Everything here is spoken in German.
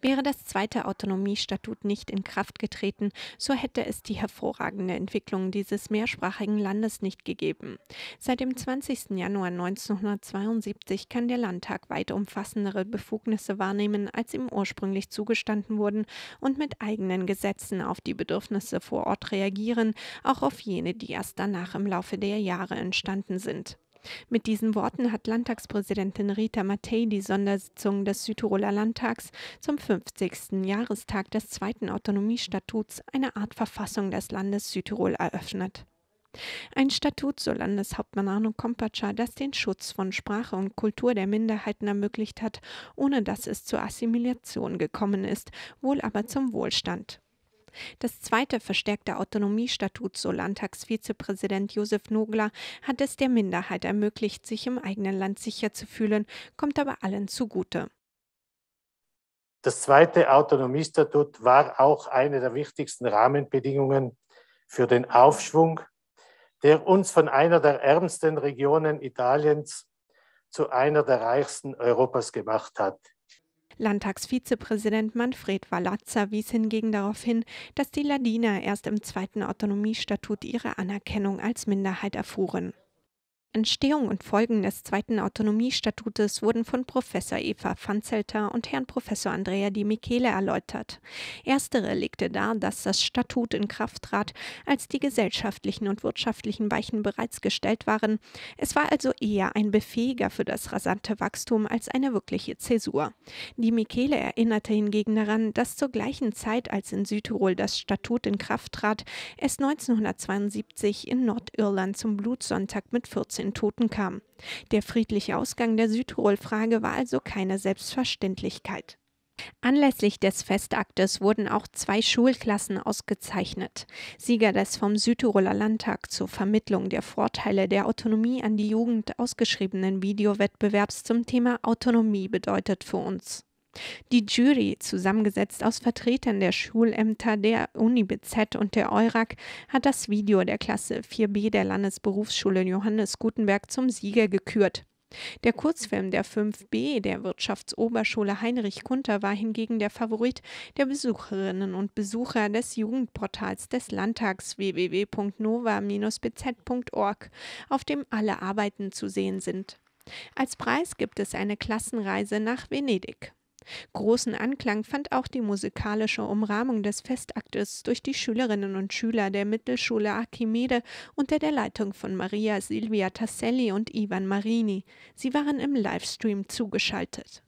Wäre das zweite Autonomiestatut nicht in Kraft getreten, so hätte es die hervorragende Entwicklung dieses mehrsprachigen Landes nicht gegeben. Seit dem 20. Januar 1972 kann der Landtag weit umfassendere Befugnisse wahrnehmen, als ihm ursprünglich zugestanden wurden und mit eigenen Gesetzen auf die Bedürfnisse vor Ort reagieren, auch auf jene, die erst danach im Laufe der Jahre entstanden sind. Mit diesen Worten hat Landtagspräsidentin Rita Mattei die Sondersitzung des Südtiroler Landtags zum 50. Jahrestag des zweiten Autonomiestatuts, eine Art Verfassung des Landes Südtirol, eröffnet. Ein Statut, so Landeshauptmann Arno Kompatscher, das den Schutz von Sprache und Kultur der Minderheiten ermöglicht hat, ohne dass es zur Assimilation gekommen ist, wohl aber zum Wohlstand. Das zweite verstärkte Autonomiestatut, so Landtagsvizepräsident Josef Nogler, hat es der Minderheit ermöglicht, sich im eigenen Land sicher zu fühlen, kommt aber allen zugute. Das zweite Autonomiestatut war auch eine der wichtigsten Rahmenbedingungen für den Aufschwung, der uns von einer der ärmsten Regionen Italiens zu einer der reichsten Europas gemacht hat. Landtagsvizepräsident Manfred Wallatzer wies hingegen darauf hin, dass die Ladiner erst im zweiten Autonomiestatut ihre Anerkennung als Minderheit erfuhren. Entstehung und Folgen des zweiten Autonomiestatutes wurden von Professor Eva Vanzelter und Herrn Professor Andrea Di Michele erläutert. Erstere legte dar, dass das Statut in Kraft trat, als die gesellschaftlichen und wirtschaftlichen Weichen bereits gestellt waren. Es war also eher ein Befähiger für das rasante Wachstum als eine wirkliche Zäsur. Di Michele erinnerte hingegen daran, dass zur gleichen Zeit, als in Südtirol das Statut in Kraft trat, es 1972 in Nordirland zum Blutsonntag mit 14 18 Toten kam. Der friedliche Ausgang der Südtirol-Frage war also keine Selbstverständlichkeit. Anlässlich des Festaktes wurden auch zwei Schulklassen ausgezeichnet. Sieger des vom Südtiroler Landtag zur Vermittlung der Vorteile der Autonomie an die Jugend ausgeschriebenen Videowettbewerbs zum Thema Autonomie bedeutet für uns. Die Jury, zusammengesetzt aus Vertretern der Schulämter der Uni BZ und der EURAG, hat das Video der Klasse 4b der Landesberufsschule Johannes Gutenberg zum Sieger gekürt. Der Kurzfilm der 5b der Wirtschaftsoberschule Heinrich Kunter war hingegen der Favorit der Besucherinnen und Besucher des Jugendportals des Landtags www.nova-bz.org, auf dem alle Arbeiten zu sehen sind. Als Preis gibt es eine Klassenreise nach Venedig. Großen Anklang fand auch die musikalische Umrahmung des Festaktes durch die Schülerinnen und Schüler der Mittelschule Archimede unter der Leitung von Maria Silvia Tasselli und Ivan Marini. Sie waren im Livestream zugeschaltet.